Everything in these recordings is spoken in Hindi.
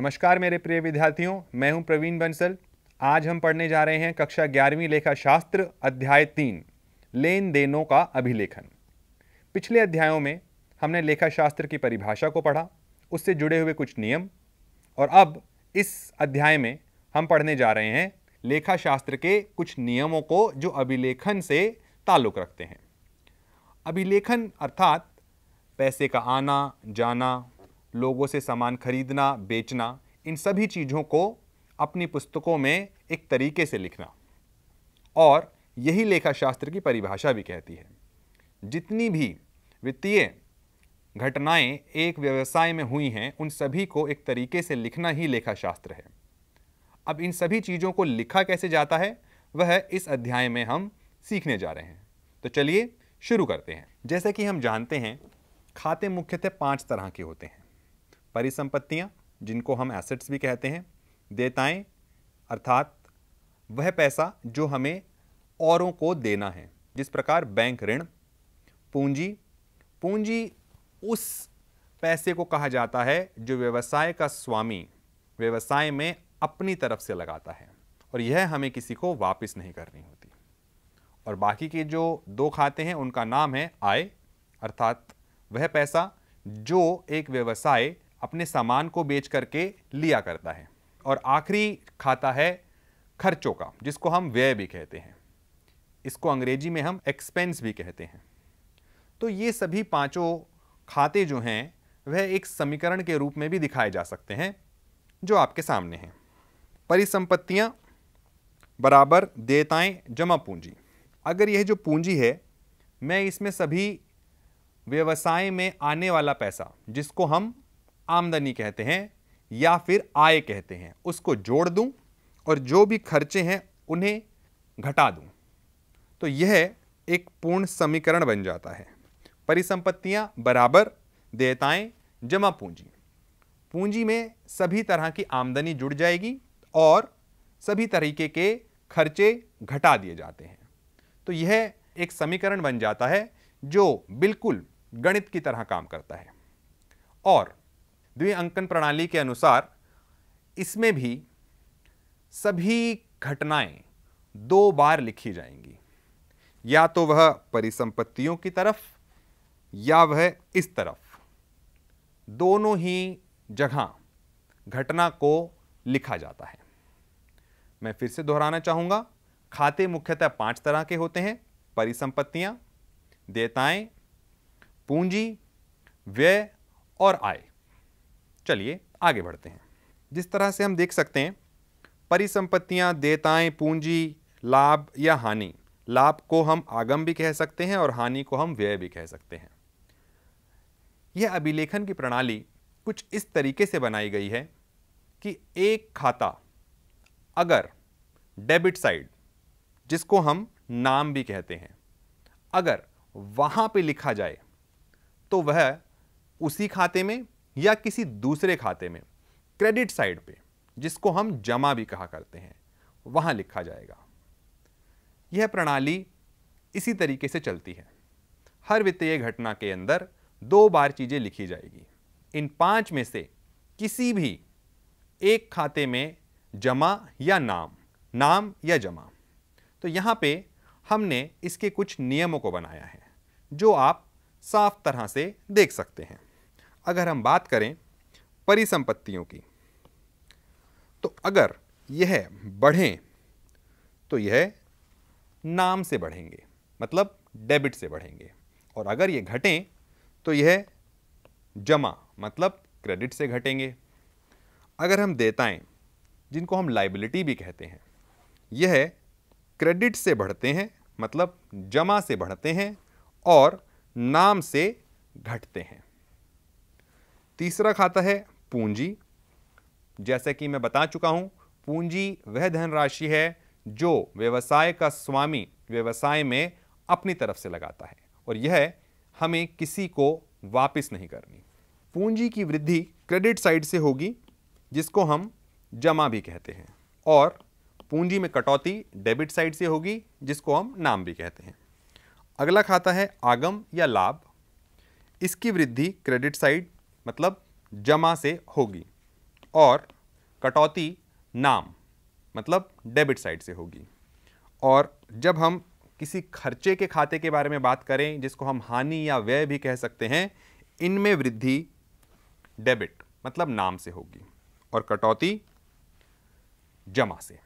नमस्कार मेरे प्रिय विद्यार्थियों मैं हूं प्रवीण बंसल आज हम पढ़ने जा रहे हैं कक्षा ग्यारहवीं लेखा शास्त्र अध्याय तीन लेन देनों का अभिलेखन पिछले अध्यायों में हमने लेखा शास्त्र की परिभाषा को पढ़ा उससे जुड़े हुए कुछ नियम और अब इस अध्याय में हम पढ़ने जा रहे हैं लेखा शास्त्र के कुछ नियमों को जो अभिलेखन से ताल्लुक रखते हैं अभिलेखन अर्थात पैसे का आना जाना लोगों से सामान खरीदना बेचना इन सभी चीज़ों को अपनी पुस्तकों में एक तरीके से लिखना और यही लेखा शास्त्र की परिभाषा भी कहती है जितनी भी वित्तीय घटनाएं एक व्यवसाय में हुई हैं उन सभी को एक तरीके से लिखना ही लेखा शास्त्र है अब इन सभी चीज़ों को लिखा कैसे जाता है वह इस अध्याय में हम सीखने जा रहे हैं तो चलिए शुरू करते हैं जैसे कि हम जानते हैं खाते मुख्यतः पांच तरह के होते हैं परिसंपत्तियां जिनको हम एसेट्स भी कहते हैं देताएं अर्थात वह पैसा जो हमें औरों को देना है जिस प्रकार बैंक ऋण पूंजी पूंजी उस पैसे को कहा जाता है जो व्यवसाय का स्वामी व्यवसाय में अपनी तरफ से लगाता है और यह हमें किसी को वापस नहीं करनी होती और बाकी के जो दो खाते हैं उनका नाम है आय अर्थात वह पैसा जो एक व्यवसाय अपने सामान को बेच करके लिया करता है और आखिरी खाता है खर्चों का जिसको हम व्यय भी कहते हैं इसको अंग्रेजी में हम एक्सपेंस भी कहते हैं तो ये सभी पांचों खाते जो हैं वह एक समीकरण के रूप में भी दिखाए जा सकते हैं जो आपके सामने हैं परिसंपत्तियाँ बराबर देताएं जमा पूंजी अगर यह जो पूंजी है मैं इसमें सभी व्यवसाय में आने वाला पैसा जिसको हम आमदनी कहते हैं या फिर आय कहते हैं उसको जोड़ दूं और जो भी खर्चे हैं उन्हें घटा दूं तो यह एक पूर्ण समीकरण बन जाता है परिसंपत्तियां बराबर देयताएं जमा पूंजी पूंजी में सभी तरह की आमदनी जुड़ जाएगी और सभी तरीके के खर्चे घटा दिए जाते हैं तो यह एक समीकरण बन जाता है जो बिल्कुल गणित की तरह काम करता है और द्विअंकन प्रणाली के अनुसार इसमें भी सभी घटनाएं दो बार लिखी जाएंगी या तो वह परिसंपत्तियों की तरफ या वह इस तरफ दोनों ही जगह घटना को लिखा जाता है मैं फिर से दोहराना चाहूँगा खाते मुख्यतः पांच तरह के होते हैं परिसंपत्तियाँ देयताएँ पूंजी व्यय और आय चलिए आगे बढ़ते हैं जिस तरह से हम देख सकते हैं परिसंपत्तियां देताएं पूंजी लाभ या हानि लाभ को हम आगम भी कह सकते हैं और हानि को हम व्यय भी कह सकते हैं यह अभिलेखन की प्रणाली कुछ इस तरीके से बनाई गई है कि एक खाता अगर डेबिट साइड जिसको हम नाम भी कहते हैं अगर वहाँ पे लिखा जाए तो वह उसी खाते में या किसी दूसरे खाते में क्रेडिट साइड पे जिसको हम जमा भी कहा करते हैं वहाँ लिखा जाएगा यह प्रणाली इसी तरीके से चलती है हर वित्तीय घटना के अंदर दो बार चीज़ें लिखी जाएगी इन पांच में से किसी भी एक खाते में जमा या नाम नाम या जमा तो यहाँ पे हमने इसके कुछ नियमों को बनाया है जो आप साफ तरह से देख सकते हैं अगर हम बात करें परिसंपत्तियों की तो अगर यह बढ़ें तो यह नाम से बढ़ेंगे मतलब डेबिट से बढ़ेंगे और अगर ये घटें तो यह जमा मतलब क्रेडिट से घटेंगे अगर हम देताएं जिनको हम लाइबिलिटी भी कहते हैं यह क्रेडिट से बढ़ते हैं मतलब जमा से बढ़ते हैं और नाम से घटते हैं तीसरा खाता है पूंजी जैसे कि मैं बता चुका हूं पूंजी वह धनराशि है जो व्यवसाय का स्वामी व्यवसाय में अपनी तरफ से लगाता है और यह हमें किसी को वापस नहीं करनी पूंजी की वृद्धि क्रेडिट साइड से होगी जिसको हम जमा भी कहते हैं और पूंजी में कटौती डेबिट साइड से होगी जिसको हम नाम भी कहते हैं अगला खाता है आगम या लाभ इसकी वृद्धि क्रेडिट साइड मतलब जमा से होगी और कटौती नाम मतलब डेबिट साइड से होगी और जब हम किसी खर्चे के खाते के बारे में बात करें जिसको हम हानि या व्यय भी कह सकते हैं इनमें वृद्धि डेबिट मतलब नाम से होगी और कटौती जमा से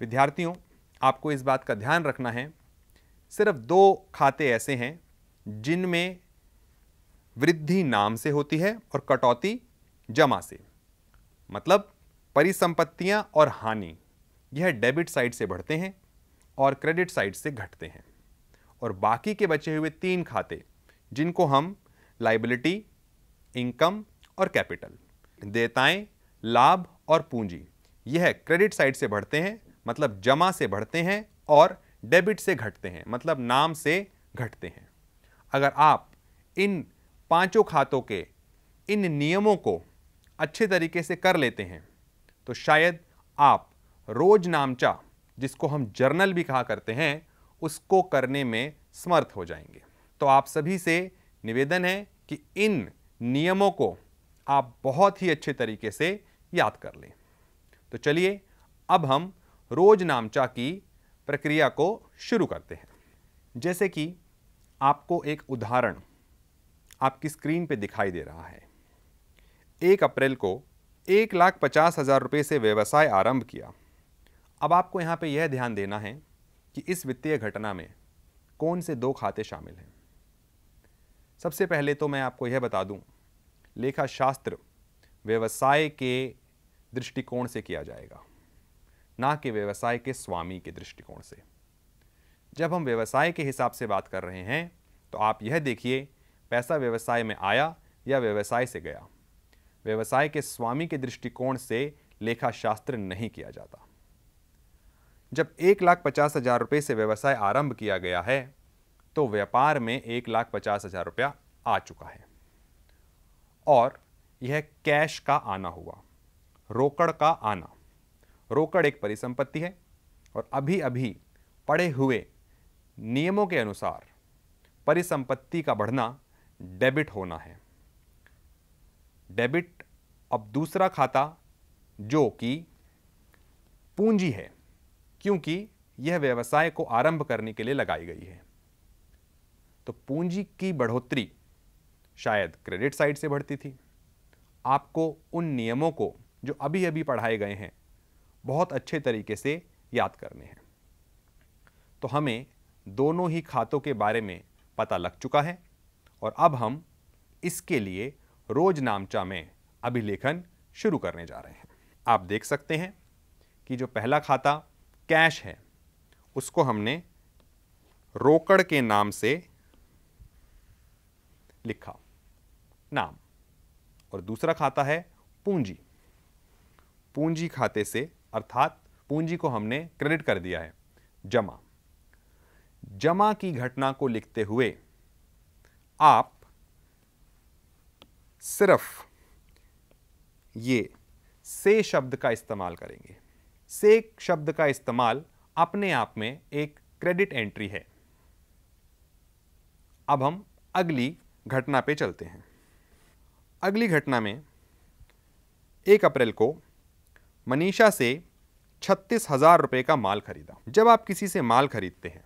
विद्यार्थियों आपको इस बात का ध्यान रखना है सिर्फ दो खाते ऐसे हैं जिनमें वृद्धि नाम से होती है और कटौती जमा से मतलब परिसंपत्तियां और हानि यह डेबिट साइड से बढ़ते हैं और क्रेडिट साइड से घटते हैं और बाकी के बचे हुए तीन खाते जिनको हम लाइबिलिटी इनकम और कैपिटल देताएं लाभ और पूंजी यह क्रेडिट साइड से बढ़ते हैं मतलब जमा से बढ़ते हैं और डेबिट से घटते हैं मतलब नाम से घटते हैं अगर आप इन पांचों खातों के इन नियमों को अच्छे तरीके से कर लेते हैं तो शायद आप रोज नामचा जिसको हम जर्नल भी कहा करते हैं उसको करने में समर्थ हो जाएंगे तो आप सभी से निवेदन है कि इन नियमों को आप बहुत ही अच्छे तरीके से याद कर लें तो चलिए अब हम रोज नामचा की प्रक्रिया को शुरू करते हैं जैसे कि आपको एक उदाहरण आपकी स्क्रीन पे दिखाई दे रहा है एक अप्रैल को एक लाख पचास हज़ार रुपये से व्यवसाय आरंभ किया अब आपको यहाँ पे यह ध्यान देना है कि इस वित्तीय घटना में कौन से दो खाते शामिल हैं सबसे पहले तो मैं आपको यह बता दूं लेखा शास्त्र व्यवसाय के दृष्टिकोण से किया जाएगा ना कि व्यवसाय के स्वामी के दृष्टिकोण से जब हम व्यवसाय के हिसाब से बात कर रहे हैं तो आप यह देखिए पैसा व्यवसाय में आया या व्यवसाय से गया व्यवसाय के स्वामी के दृष्टिकोण से लेखा शास्त्र नहीं किया जाता जब एक लाख पचास हजार रुपये से व्यवसाय आरंभ किया गया है तो व्यापार में एक लाख पचास हजार रुपया आ चुका है और यह कैश का आना हुआ रोकड़ का आना रोकड़ एक परिसंपत्ति है और अभी अभी पड़े हुए नियमों के अनुसार परिसंपत्ति का बढ़ना डेबिट होना है डेबिट अब दूसरा खाता जो कि पूंजी है क्योंकि यह व्यवसाय को आरंभ करने के लिए लगाई गई है तो पूंजी की बढ़ोतरी शायद क्रेडिट साइड से बढ़ती थी आपको उन नियमों को जो अभी अभी पढ़ाए गए हैं बहुत अच्छे तरीके से याद करने हैं तो हमें दोनों ही खातों के बारे में पता लग चुका है और अब हम इसके लिए रोज नामचा में अभिलेखन शुरू करने जा रहे हैं आप देख सकते हैं कि जो पहला खाता कैश है उसको हमने रोकड़ के नाम से लिखा नाम और दूसरा खाता है पूंजी पूंजी खाते से अर्थात पूंजी को हमने क्रेडिट कर दिया है जमा जमा की घटना को लिखते हुए आप सिर्फ ये से शब्द का इस्तेमाल करेंगे से शब्द का इस्तेमाल अपने आप में एक क्रेडिट एंट्री है अब हम अगली घटना पे चलते हैं अगली घटना में एक अप्रैल को मनीषा से छत्तीस हज़ार रुपये का माल खरीदा जब आप किसी से माल खरीदते हैं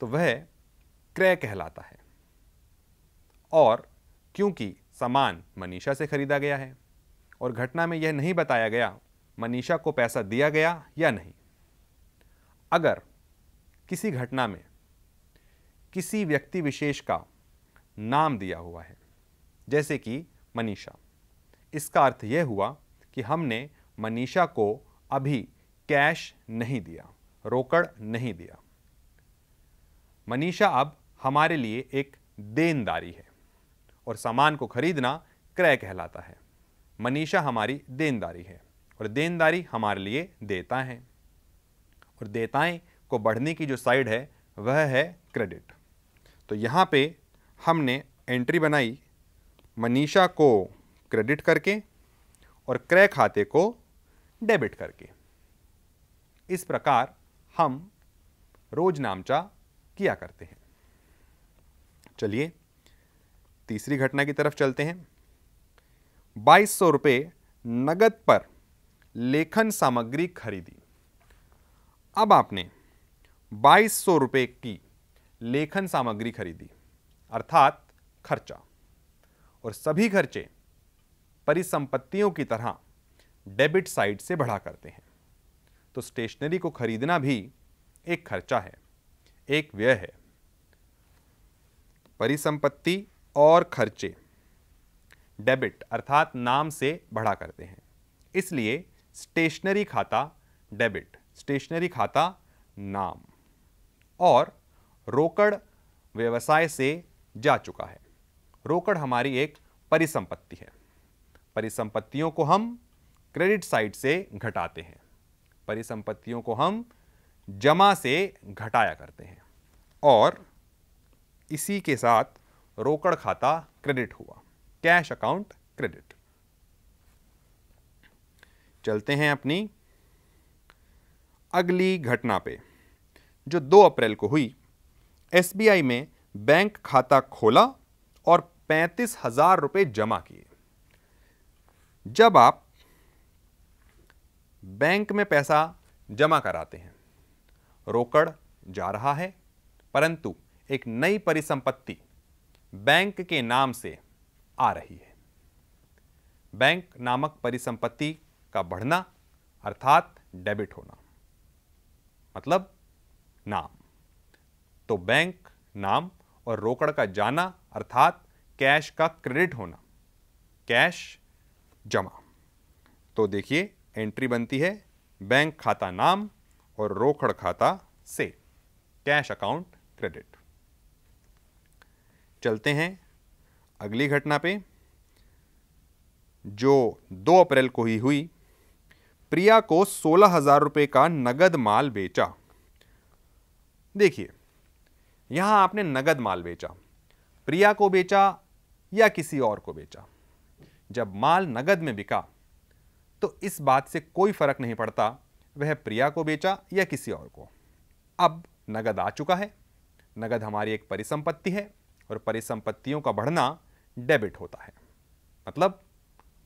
तो वह क्रय कहलाता है और क्योंकि सामान मनीषा से खरीदा गया है और घटना में यह नहीं बताया गया मनीषा को पैसा दिया गया या नहीं अगर किसी घटना में किसी व्यक्ति विशेष का नाम दिया हुआ है जैसे कि मनीषा इसका अर्थ यह हुआ कि हमने मनीषा को अभी कैश नहीं दिया रोकड़ नहीं दिया मनीषा अब हमारे लिए एक देनदारी है और सामान को खरीदना क्रय कहलाता है मनीषा हमारी देनदारी है और देनदारी हमारे लिए देता है और देताएं को बढ़ने की जो साइड है वह है क्रेडिट तो यहाँ पे हमने एंट्री बनाई मनीषा को क्रेडिट करके और क्रय खाते को डेबिट करके इस प्रकार हम रोज नामचा किया करते हैं चलिए तीसरी घटना की तरफ चलते हैं बाईस सौ रुपये नगद पर लेखन सामग्री खरीदी अब आपने बाईस सौ रुपये की लेखन सामग्री खरीदी अर्थात खर्चा और सभी खर्चे परिसंपत्तियों की तरह डेबिट साइड से बढ़ा करते हैं तो स्टेशनरी को खरीदना भी एक खर्चा है एक व्यय है परिसंपत्ति और खर्चे डेबिट अर्थात नाम से बढ़ा करते हैं इसलिए स्टेशनरी खाता डेबिट स्टेशनरी खाता नाम और रोकड़ व्यवसाय से जा चुका है रोकड़ हमारी एक परिसंपत्ति है परिसंपत्तियों को हम क्रेडिट साइड से घटाते हैं परिसंपत्तियों को हम जमा से घटाया करते हैं और इसी के साथ रोकड़ खाता क्रेडिट हुआ कैश अकाउंट क्रेडिट चलते हैं अपनी अगली घटना पे जो 2 अप्रैल को हुई एसबीआई में बैंक खाता खोला और पैंतीस हजार रुपये जमा किए जब आप बैंक में पैसा जमा कराते हैं रोकड़ जा रहा है परंतु एक नई परिसंपत्ति बैंक के नाम से आ रही है बैंक नामक परिसंपत्ति का बढ़ना अर्थात डेबिट होना मतलब नाम तो बैंक नाम और रोकड़ का जाना अर्थात कैश का क्रेडिट होना कैश जमा तो देखिए एंट्री बनती है बैंक खाता नाम और रोकड़ खाता से कैश अकाउंट क्रेडिट चलते हैं अगली घटना पे जो 2 अप्रैल को ही हुई प्रिया को सोलह हजार रुपये का नगद माल बेचा देखिए यहां आपने नगद माल बेचा प्रिया को बेचा या किसी और को बेचा जब माल नगद में बिका तो इस बात से कोई फर्क नहीं पड़ता वह प्रिया को बेचा या किसी और को अब नगद आ चुका है नगद हमारी एक परिसंपत्ति है और परिसंपत्तियों का बढ़ना डेबिट होता है मतलब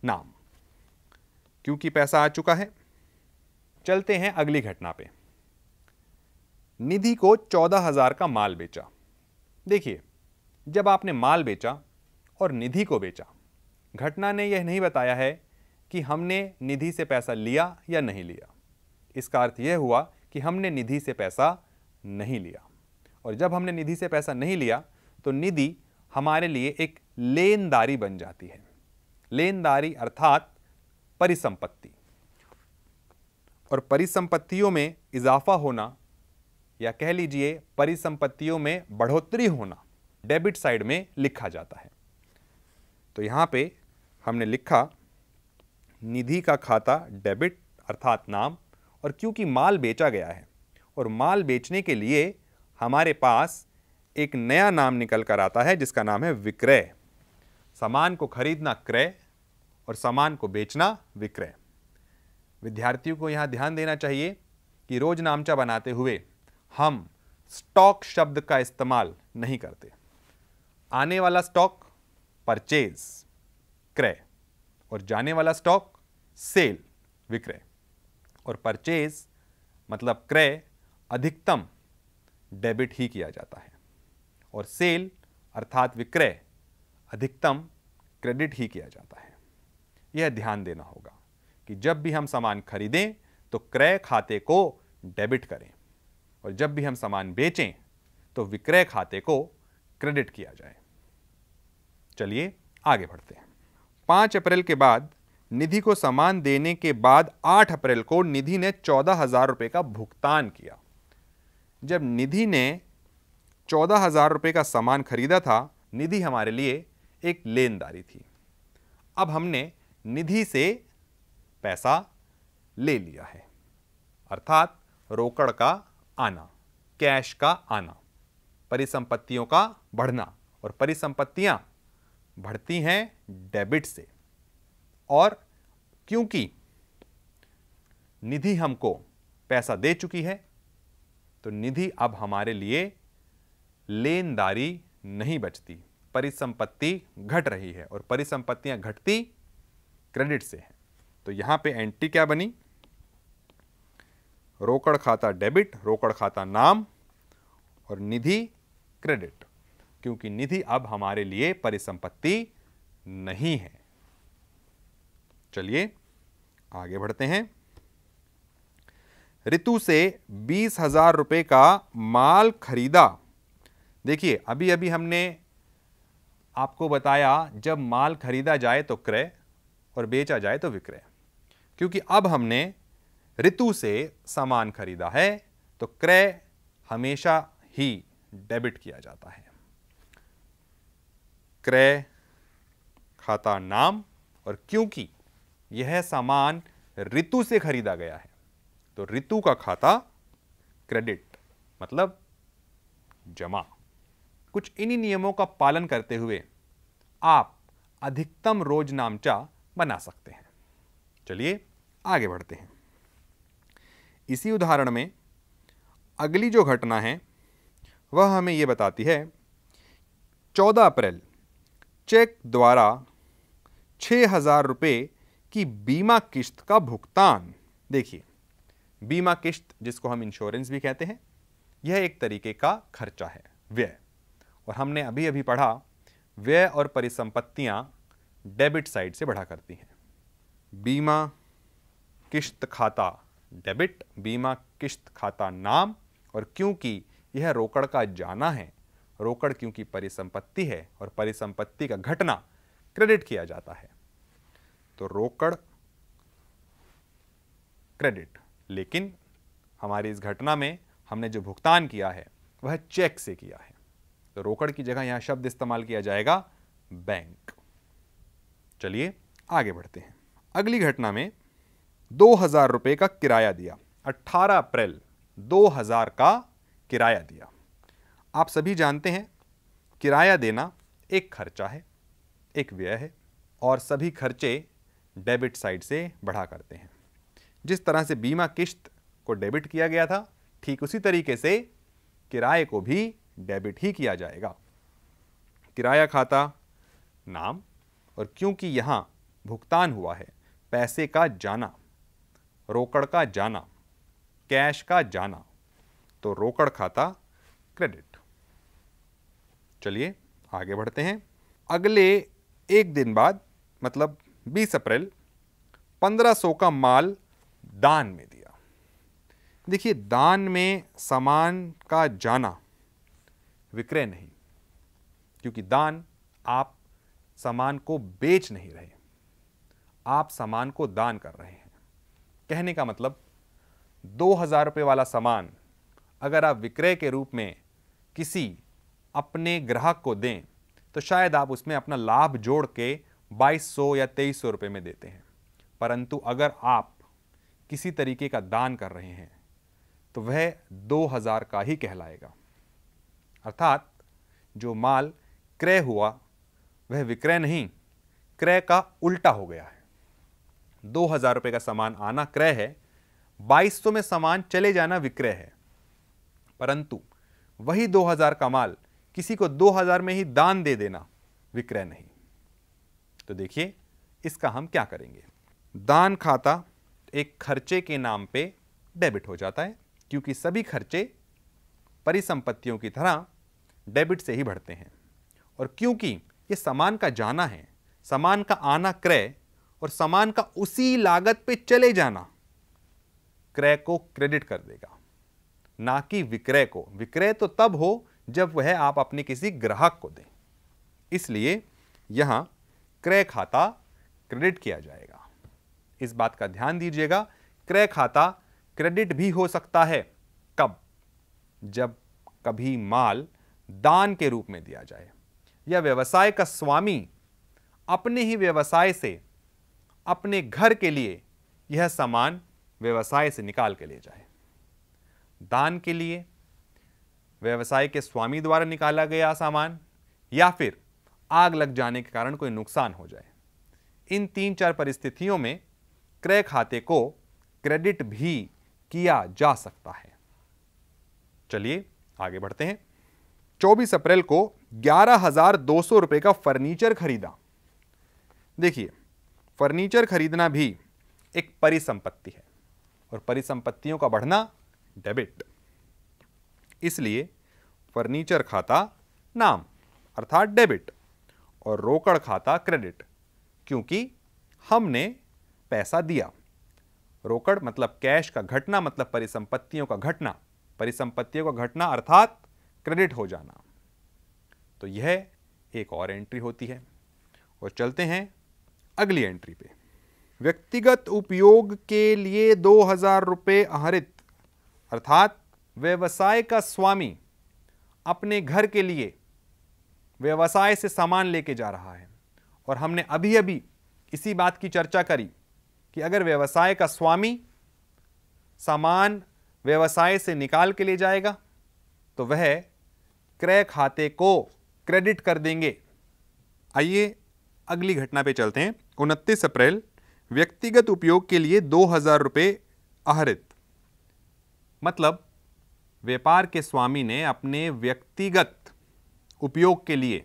नाम क्योंकि पैसा आ चुका है चलते हैं अगली घटना पे निधि को चौदह हजार का माल बेचा देखिए जब आपने माल बेचा और निधि को बेचा घटना ने यह नहीं बताया है कि हमने निधि से पैसा लिया या नहीं लिया इसका अर्थ यह हुआ कि हमने निधि से पैसा नहीं लिया और जब हमने निधि से पैसा नहीं लिया तो निधि हमारे लिए एक लेनदारी बन जाती है लेनदारी अर्थात परिसंपत्ति और परिसंपत्तियों में इजाफा होना या कह लीजिए परिसंपत्तियों में बढ़ोतरी होना डेबिट साइड में लिखा जाता है तो यहां पे हमने लिखा निधि का खाता डेबिट अर्थात नाम और क्योंकि माल बेचा गया है और माल बेचने के लिए हमारे पास एक नया नाम निकल कर आता है जिसका नाम है विक्रय सामान को खरीदना क्रय और सामान को बेचना विक्रय विद्यार्थियों को यहाँ ध्यान देना चाहिए कि रोज नामचा बनाते हुए हम स्टॉक शब्द का इस्तेमाल नहीं करते आने वाला स्टॉक परचेज क्रय और जाने वाला स्टॉक सेल विक्रय और परचेज मतलब क्रय अधिकतम डेबिट ही किया जाता है और सेल अर्थात विक्रय अधिकतम क्रेडिट ही किया जाता है यह ध्यान देना होगा कि जब भी हम सामान खरीदें तो क्रय खाते को डेबिट करें और जब भी हम सामान बेचें तो विक्रय खाते को क्रेडिट किया जाए चलिए आगे बढ़ते हैं पाँच अप्रैल के बाद निधि को सामान देने के बाद आठ अप्रैल को निधि ने चौदह हजार रुपये का भुगतान किया जब निधि ने चौदह हज़ार रुपये का सामान खरीदा था निधि हमारे लिए एक लेनदारी थी अब हमने निधि से पैसा ले लिया है अर्थात रोकड़ का आना कैश का आना परिसंपत्तियों का बढ़ना और परिसंपत्तियां बढ़ती हैं डेबिट से और क्योंकि निधि हमको पैसा दे चुकी है तो निधि अब हमारे लिए लेनदारी नहीं बचती परिसंपत्ति घट रही है और परिसंपत्तियां घटती क्रेडिट से है तो यहां पे एंट्री क्या बनी रोकड़ खाता डेबिट रोकड़ खाता नाम और निधि क्रेडिट क्योंकि निधि अब हमारे लिए परिसंपत्ति नहीं है चलिए आगे बढ़ते हैं ऋतु से बीस हजार रुपए का माल खरीदा देखिए अभी अभी हमने आपको बताया जब माल खरीदा जाए तो क्रय और बेचा जाए तो विक्रय क्योंकि अब हमने ऋतु से सामान खरीदा है तो क्रय हमेशा ही डेबिट किया जाता है क्रय खाता नाम और क्योंकि यह सामान ऋतु से खरीदा गया है तो ऋतु का खाता क्रेडिट मतलब जमा कुछ इन्हीं नियमों का पालन करते हुए आप अधिकतम रोज नामचा बना सकते हैं चलिए आगे बढ़ते हैं इसी उदाहरण में अगली जो घटना है वह हमें ये बताती है 14 अप्रैल चेक द्वारा छः हज़ार रुपये की बीमा किश्त का भुगतान देखिए बीमा किश्त जिसको हम इंश्योरेंस भी कहते हैं यह एक तरीके का खर्चा है व्यय और हमने अभी अभी पढ़ा व्यय और परिसंपत्तियां डेबिट साइड से बढ़ा करती हैं बीमा किश्त खाता डेबिट बीमा किश्त खाता नाम और क्योंकि यह रोकड़ का जाना है रोकड़ क्योंकि परिसंपत्ति है और परिसंपत्ति का घटना क्रेडिट किया जाता है तो रोकड़ क्रेडिट लेकिन हमारी इस घटना में हमने जो भुगतान किया है वह चेक से किया है तो रोकड़ की जगह यहां शब्द इस्तेमाल किया जाएगा बैंक चलिए आगे बढ़ते हैं अगली घटना में दो हजार रुपए का किराया दिया 18 अप्रैल 2000 का किराया दिया आप सभी जानते हैं किराया देना एक खर्चा है एक व्यय है और सभी खर्चे डेबिट साइड से बढ़ा करते हैं जिस तरह से बीमा किश्त को डेबिट किया गया था ठीक उसी तरीके से किराए को भी डेबिट ही किया जाएगा किराया खाता नाम और क्योंकि यहाँ भुगतान हुआ है पैसे का जाना रोकड़ का जाना कैश का जाना तो रोकड़ खाता क्रेडिट चलिए आगे बढ़ते हैं अगले एक दिन बाद मतलब 20 अप्रैल 1500 का माल दान में दिया देखिए दान में सामान का जाना विक्रय नहीं क्योंकि दान आप सामान को बेच नहीं रहे आप सामान को दान कर रहे हैं कहने का मतलब दो हजार रुपये वाला सामान अगर आप विक्रय के रूप में किसी अपने ग्राहक को दें तो शायद आप उसमें अपना लाभ जोड़ के 2200 या 2300 रुपए में देते हैं परंतु अगर आप किसी तरीके का दान कर रहे हैं तो वह 2000 का ही कहलाएगा अर्थात जो माल क्रय हुआ वह विक्रय नहीं क्रय का उल्टा हो गया है दो हजार रुपये का सामान आना क्रय है बाईस सौ में सामान चले जाना विक्रय है परंतु वही दो हजार का माल किसी को दो हजार में ही दान दे देना विक्रय नहीं तो देखिए इसका हम क्या करेंगे दान खाता एक खर्चे के नाम पे डेबिट हो जाता है क्योंकि सभी खर्चे परिसंपत्तियों की तरह डेबिट से ही बढ़ते हैं और क्योंकि ये सामान का जाना है सामान का आना क्रय और सामान का उसी लागत पे चले जाना क्रय को क्रेडिट कर देगा ना कि विक्रय को विक्रय तो तब हो जब वह आप अपने किसी ग्राहक को दें इसलिए यहाँ क्रय खाता क्रेडिट किया जाएगा इस बात का ध्यान दीजिएगा क्रय खाता क्रेडिट भी हो सकता है कब जब कभी माल दान के रूप में दिया जाए या व्यवसाय का स्वामी अपने ही व्यवसाय से अपने घर के लिए यह सामान व्यवसाय से निकाल के ले जाए दान के लिए व्यवसाय के स्वामी द्वारा निकाला गया सामान या फिर आग लग जाने के कारण कोई नुकसान हो जाए इन तीन चार परिस्थितियों में क्रय खाते को क्रेडिट भी किया जा सकता है चलिए आगे बढ़ते हैं 24 अप्रैल को ग्यारह हजार दो सौ रुपए का फर्नीचर खरीदा देखिए फर्नीचर खरीदना भी एक परिसंपत्ति है और परिसंपत्तियों का बढ़ना डेबिट इसलिए फर्नीचर खाता नाम अर्थात डेबिट और रोकड़ खाता क्रेडिट क्योंकि हमने पैसा दिया रोकड़ मतलब कैश का घटना मतलब परिसंपत्तियों का घटना परिसंपत्तियों का घटना अर्थात क्रेडिट हो जाना तो यह एक और एंट्री होती है और चलते हैं अगली एंट्री पे व्यक्तिगत उपयोग के लिए दो हजार रुपये आहरित अर्थात व्यवसाय का स्वामी अपने घर के लिए व्यवसाय से सामान लेके जा रहा है और हमने अभी अभी इसी बात की चर्चा करी कि अगर व्यवसाय का स्वामी सामान व्यवसाय से निकाल के ले जाएगा तो वह क्रय खाते को क्रेडिट कर देंगे आइए अगली घटना पे चलते हैं उनतीस अप्रैल व्यक्तिगत उपयोग के लिए दो हजार रुपये आहरित मतलब व्यापार के स्वामी ने अपने व्यक्तिगत उपयोग के लिए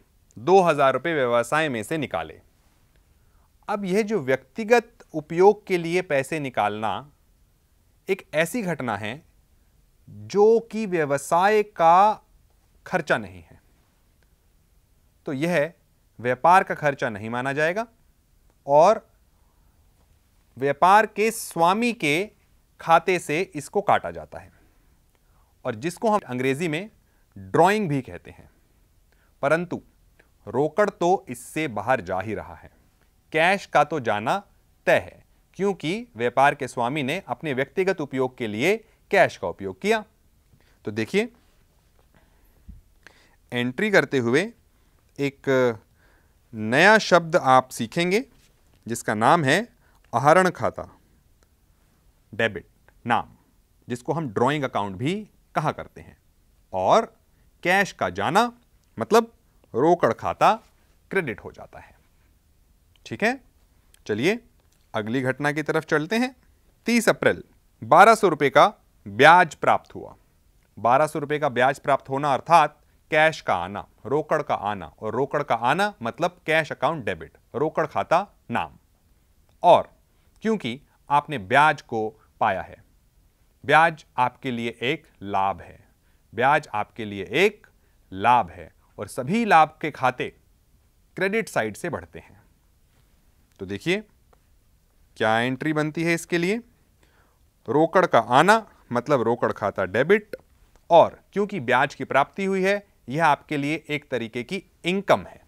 दो हजार रुपये व्यवसाय में से निकाले अब यह जो व्यक्तिगत उपयोग के लिए पैसे निकालना एक ऐसी घटना है जो कि व्यवसाय का खर्चा नहीं है तो यह व्यापार का खर्चा नहीं माना जाएगा और व्यापार के स्वामी के खाते से इसको काटा जाता है और जिसको हम अंग्रेजी में ड्राइंग भी कहते हैं परंतु रोकड़ तो इससे बाहर जा ही रहा है कैश का तो जाना तय है क्योंकि व्यापार के स्वामी ने अपने व्यक्तिगत उपयोग के लिए कैश का उपयोग किया तो देखिए एंट्री करते हुए एक नया शब्द आप सीखेंगे जिसका नाम है आहरण खाता डेबिट नाम जिसको हम ड्राइंग अकाउंट भी कहा करते हैं और कैश का जाना मतलब रोकड़ खाता क्रेडिट हो जाता है ठीक है चलिए अगली घटना की तरफ चलते हैं 30 अप्रैल बारह सौ का ब्याज प्राप्त हुआ बारह सौ रुपये का ब्याज प्राप्त होना अर्थात कैश का आना रोकड़ का आना और रोकड़ का आना मतलब कैश अकाउंट डेबिट रोकड़ खाता नाम और क्योंकि आपने ब्याज को पाया है ब्याज आपके लिए एक लाभ है ब्याज आपके लिए एक लाभ है और सभी लाभ के खाते क्रेडिट साइड से बढ़ते हैं तो देखिए क्या एंट्री बनती है इसके लिए रोकड़ का आना मतलब रोकड़ खाता डेबिट और क्योंकि ब्याज की प्राप्ति हुई है यह आपके लिए एक तरीके की इनकम है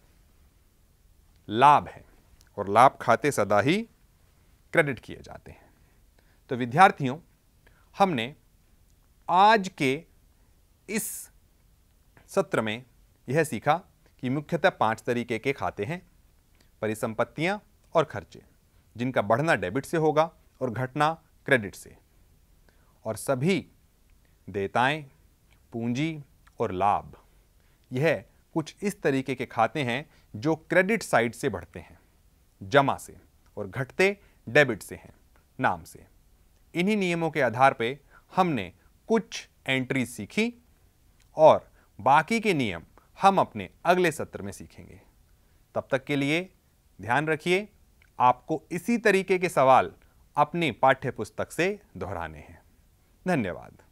लाभ है और लाभ खाते सदा ही क्रेडिट किए जाते हैं तो विद्यार्थियों हमने आज के इस सत्र में यह सीखा कि मुख्यतः पांच तरीके के खाते हैं परिसंपत्तियां और खर्चे जिनका बढ़ना डेबिट से होगा और घटना क्रेडिट से और सभी देताएं पूंजी और लाभ यह कुछ इस तरीके के खाते हैं जो क्रेडिट साइड से बढ़ते हैं जमा से और घटते डेबिट से हैं नाम से इन्हीं नियमों के आधार पर हमने कुछ एंट्री सीखी और बाकी के नियम हम अपने अगले सत्र में सीखेंगे तब तक के लिए ध्यान रखिए आपको इसी तरीके के सवाल अपनी पाठ्यपुस्तक से दोहराने हैं धन्यवाद